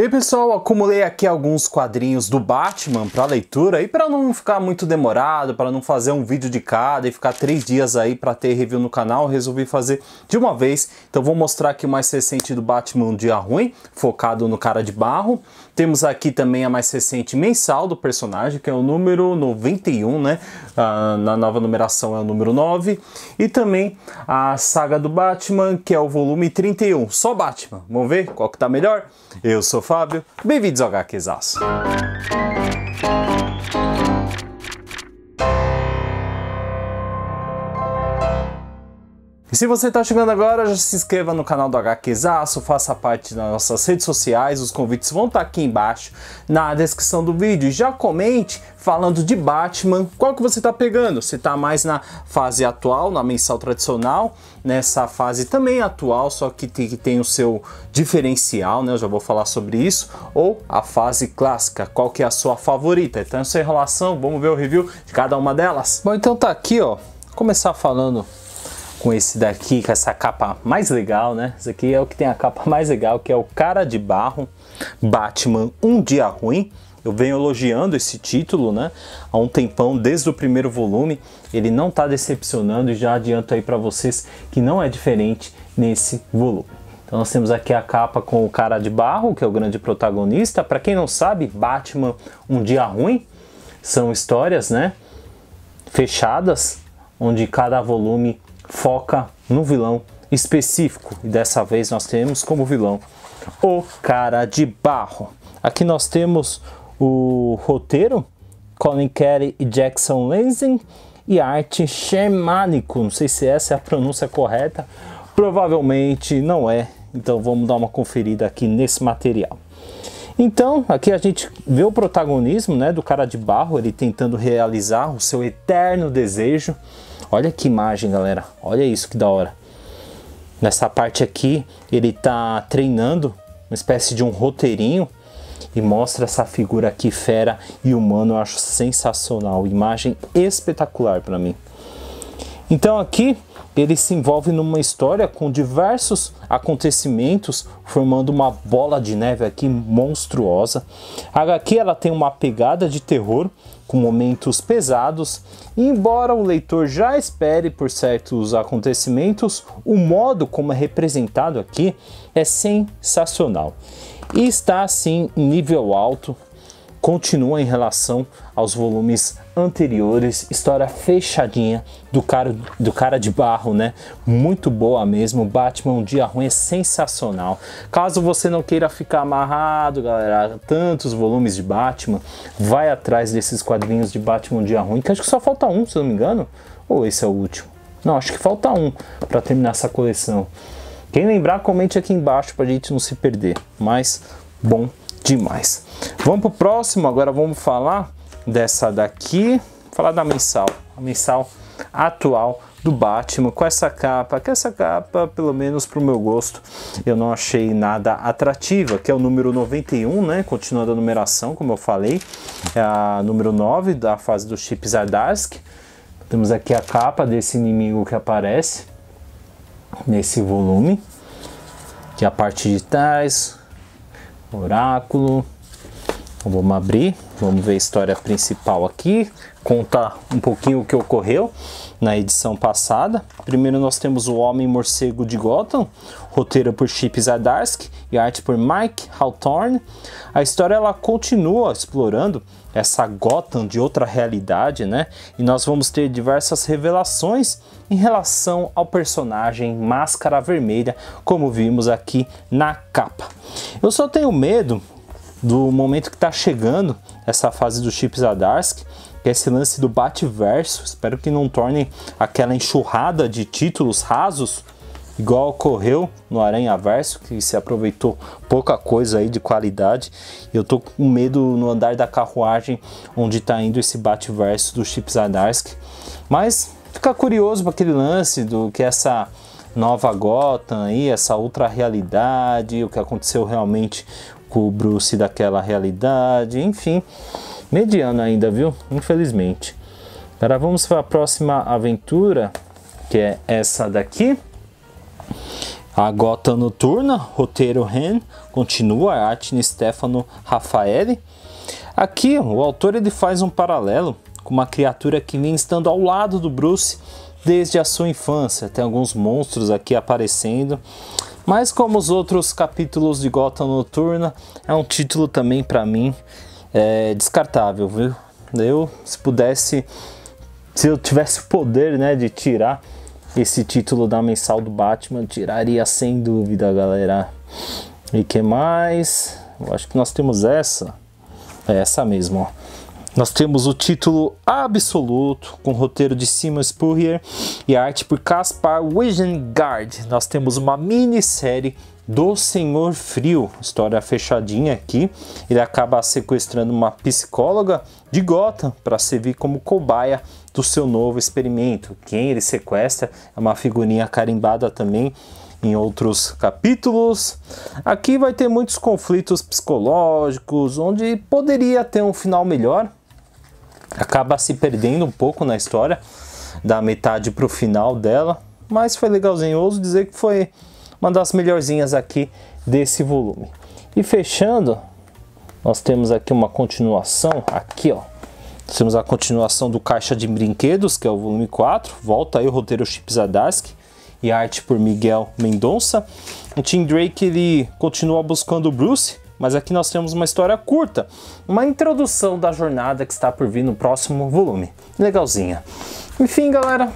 Bem, pessoal, acumulei aqui alguns quadrinhos do Batman para leitura e para não ficar muito demorado, para não fazer um vídeo de cada e ficar três dias aí para ter review no canal, resolvi fazer de uma vez. Então vou mostrar aqui o mais recente do Batman Dia Ruim, focado no cara de barro. Temos aqui também a mais recente mensal do personagem, que é o número 91, né? Ah, na nova numeração é o número 9. E também a saga do Batman, que é o volume 31. Só Batman. Vamos ver qual que tá melhor? Eu sou Fábio, bem-vindos ao HQzaço! E se você está chegando agora, já se inscreva no canal do HQzaço, faça parte das nossas redes sociais, os convites vão estar tá aqui embaixo na descrição do vídeo. E já comente falando de Batman, qual que você está pegando? Você está mais na fase atual, na mensal tradicional, nessa fase também atual, só que tem, que tem o seu diferencial, né? Eu já vou falar sobre isso. Ou a fase clássica, qual que é a sua favorita? Então, sem enrolação, vamos ver o review de cada uma delas. Bom, então tá aqui, ó. Começar falando com esse daqui, com essa capa mais legal, né? Esse aqui é o que tem a capa mais legal, que é o Cara de Barro, Batman, Um Dia Ruim. Eu venho elogiando esse título, né? Há um tempão, desde o primeiro volume, ele não tá decepcionando e já adianto aí para vocês que não é diferente nesse volume. Então nós temos aqui a capa com o cara de barro, que é o grande protagonista. Para quem não sabe, Batman, Um Dia Ruim, são histórias, né? Fechadas, onde cada volume foca no vilão específico. E dessa vez nós temos como vilão o cara de barro. Aqui nós temos o roteiro, Colin Kelly e Jackson Lansing, e arte xamânico. Não sei se essa é a pronúncia correta, provavelmente não é. Então vamos dar uma conferida aqui nesse material. Então, aqui a gente vê o protagonismo né, do cara de barro, ele tentando realizar o seu eterno desejo Olha que imagem, galera. Olha isso que da hora. Nessa parte aqui, ele tá treinando uma espécie de um roteirinho e mostra essa figura aqui fera e humano, eu acho sensacional, imagem espetacular para mim. Então aqui ele se envolve numa história com diversos acontecimentos, formando uma bola de neve aqui monstruosa. A HQ ela tem uma pegada de terror, com momentos pesados, e embora o leitor já espere por certos acontecimentos, o modo como é representado aqui é sensacional. E está assim nível alto continua em relação aos volumes anteriores, história fechadinha do cara, do cara de barro, né? Muito boa mesmo. Batman Um Dia Ruim é sensacional. Caso você não queira ficar amarrado, galera, tantos volumes de Batman, vai atrás desses quadrinhos de Batman Um Dia Ruim, que acho que só falta um, se não me engano. Ou esse é o último? Não, acho que falta um para terminar essa coleção. Quem lembrar, comente aqui embaixo para a gente não se perder. Mas bom demais. Vamos pro próximo, agora vamos falar dessa daqui, falar da mensal, a mensal atual do Batman com essa capa, que essa capa, pelo menos para o meu gosto, eu não achei nada atrativa, que é o número 91, né? Continuando a numeração, como eu falei, é a número 9 da fase dos Chips Zardask. Temos aqui a capa desse inimigo que aparece nesse volume, que é a parte de trás, oráculo. Vamos abrir. Vamos ver a história principal aqui, contar um pouquinho o que ocorreu na edição passada. Primeiro nós temos o Homem Morcego de Gotham, roteiro por Chip Zdarsky e arte por Mike Hawthorne. A história ela continua explorando essa Gotham de outra realidade, né? E nós vamos ter diversas revelações em relação ao personagem Máscara Vermelha, como vimos aqui na capa. Eu só tenho medo do momento que está chegando essa fase dos chips Adarsk, que é esse lance do bate-verso. Espero que não torne aquela enxurrada de títulos rasos, igual ocorreu no Aranha Verso, que se aproveitou pouca coisa aí de qualidade. Eu tô com medo no andar da carruagem onde está indo esse bate-verso do Chips Adarsk. Mas fica curioso para aquele lance do que essa Nova Gotham aí, essa outra realidade, o que aconteceu realmente com o Bruce daquela realidade, enfim, mediano ainda, viu? Infelizmente. Agora vamos para a próxima aventura, que é essa daqui. A Gota Noturna, roteiro Ren, continua, arte Stefano Raffaele. Aqui o autor ele faz um paralelo com uma criatura que vem estando ao lado do Bruce desde a sua infância. Tem alguns monstros aqui aparecendo. Mas como os outros capítulos de Gota Noturna, é um título também para mim é, descartável, viu? Eu, se pudesse, se eu tivesse o poder, né, de tirar esse título da mensal do Batman, tiraria sem dúvida, galera. E que mais? Eu acho que nós temos essa. É essa mesmo, ó. Nós temos o título absoluto, com roteiro de Simon Spurrier e arte por Caspar Wigengard. Nós temos uma minissérie do Senhor Frio, história fechadinha aqui. Ele acaba sequestrando uma psicóloga de Gotham para servir como cobaia do seu novo experimento. Quem ele sequestra é uma figurinha carimbada também em outros capítulos. Aqui vai ter muitos conflitos psicológicos, onde poderia ter um final melhor, acaba se perdendo um pouco na história, da metade para o final dela, mas foi legalzinho. Eu ouso dizer que foi uma das melhorzinhas aqui desse volume. E fechando, nós temos aqui uma continuação, aqui ó, temos a continuação do Caixa de Brinquedos, que é o volume 4. Volta aí o roteiro Chip Adask e arte por Miguel Mendonça. O Tim Drake ele continua buscando o Bruce mas aqui nós temos uma história curta, uma introdução da jornada que está por vir no próximo volume. Legalzinha. Enfim, galera,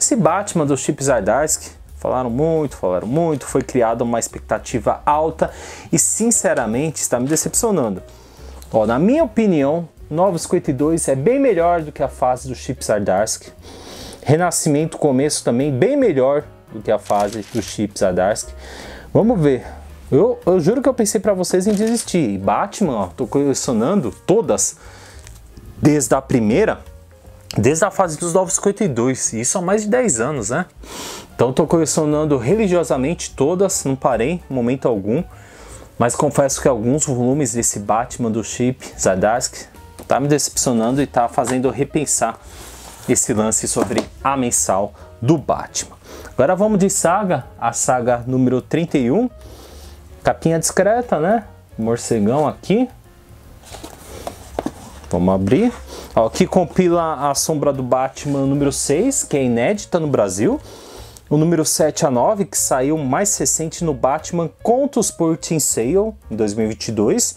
esse Batman dos Chip Zdarsky Falaram muito, falaram muito, foi criada uma expectativa alta e sinceramente está me decepcionando. Ó, na minha opinião, Novos 52 é bem melhor do que a fase do Chip Zardarsky. Renascimento começo também bem melhor do que a fase do Chip Zardarsky. Vamos ver, eu, eu juro que eu pensei para vocês em desistir. E Batman, ó, tô colecionando todas desde a primeira, desde a fase dos 952, isso há mais de 10 anos, né? Então tô colecionando religiosamente todas, não parei em momento algum, mas confesso que alguns volumes desse Batman do Chip Zdarsky tá me decepcionando e tá fazendo repensar esse lance sobre a mensal do Batman. Agora vamos de saga, a saga número 31, Capinha discreta, né? Morcegão aqui. Vamos abrir. Ó, aqui compila a sombra do Batman número 6, que é inédita no Brasil. O número 7 a 9, que saiu mais recente no Batman Contos por Team Sale, em 2022.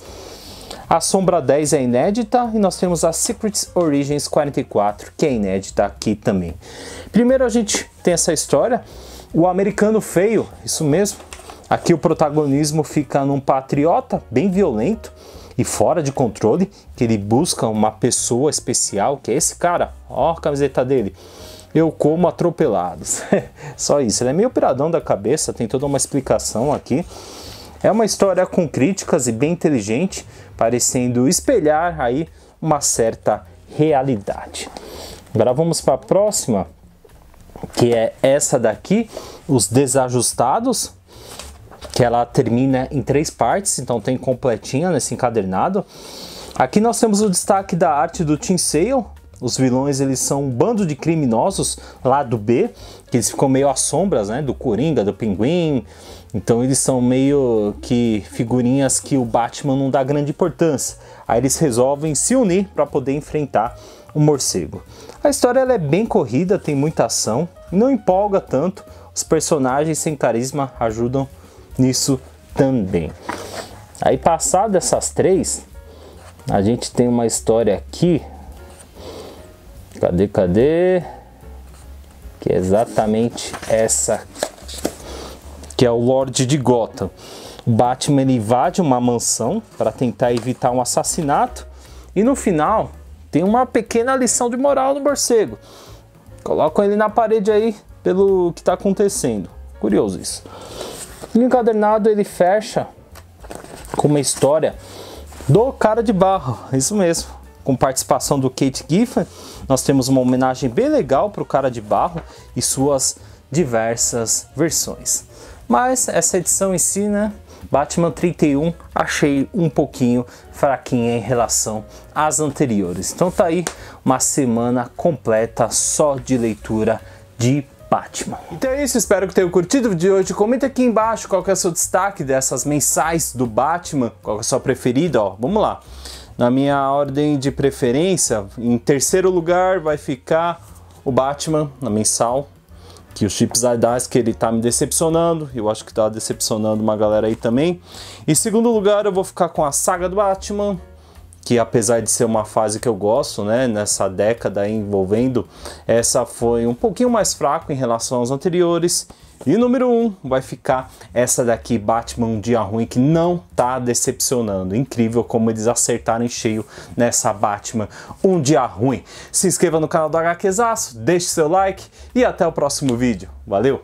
A Sombra 10 é inédita e nós temos a Secrets Origins 44, que é inédita aqui também. Primeiro a gente tem essa história, o americano feio, isso mesmo, Aqui o protagonismo fica num patriota bem violento e fora de controle, que ele busca uma pessoa especial, que é esse cara, ó a camiseta dele. Eu como atropelados. Só isso, ele é meio piradão da cabeça, tem toda uma explicação aqui. É uma história com críticas e bem inteligente, parecendo espelhar aí uma certa realidade. Agora vamos para a próxima, que é essa daqui, Os Desajustados, que ela termina em três partes, então tem completinha nesse encadernado. Aqui nós temos o destaque da arte do Tim Sale. Os vilões eles são um bando de criminosos lá do B, que eles ficam meio às sombras, né, do Coringa, do Pinguim. Então eles são meio que figurinhas que o Batman não dá grande importância. Aí eles resolvem se unir para poder enfrentar o morcego. A história ela é bem corrida, tem muita ação, não empolga tanto. Os personagens sem carisma ajudam nisso também. Aí, passado essas três, a gente tem uma história aqui. Cadê, cadê? Que é exatamente essa que é o Lorde de Gotham. O Batman invade uma mansão para tentar evitar um assassinato e no final tem uma pequena lição de moral no morcego. Colocam ele na parede aí pelo que está acontecendo. Curioso isso. O encadernado ele fecha com uma história do cara de barro, isso mesmo. Com participação do Kate Giffen, nós temos uma homenagem bem legal para o cara de barro e suas diversas versões. Mas essa edição em si, né? Batman 31 achei um pouquinho fraquinha em relação às anteriores. Então tá aí uma semana completa só de leitura de Batman. Então é isso, espero que tenham curtido o vídeo de hoje. Comenta aqui embaixo qual que é o seu destaque dessas mensais do Batman, qual é a sua preferida, ó. Vamos lá. Na minha ordem de preferência, em terceiro lugar vai ficar o Batman na mensal, que o Chip que ele tá me decepcionando, eu acho que tá decepcionando uma galera aí também. Em segundo lugar, eu vou ficar com a saga do Batman que apesar de ser uma fase que eu gosto, né, nessa década envolvendo, essa foi um pouquinho mais fraco em relação aos anteriores. E número 1 um vai ficar essa daqui, Batman um Dia Ruim, que não tá decepcionando. Incrível como eles acertaram em cheio nessa Batman Um Dia Ruim. Se inscreva no canal do HQzaço, deixe seu like e até o próximo vídeo. Valeu!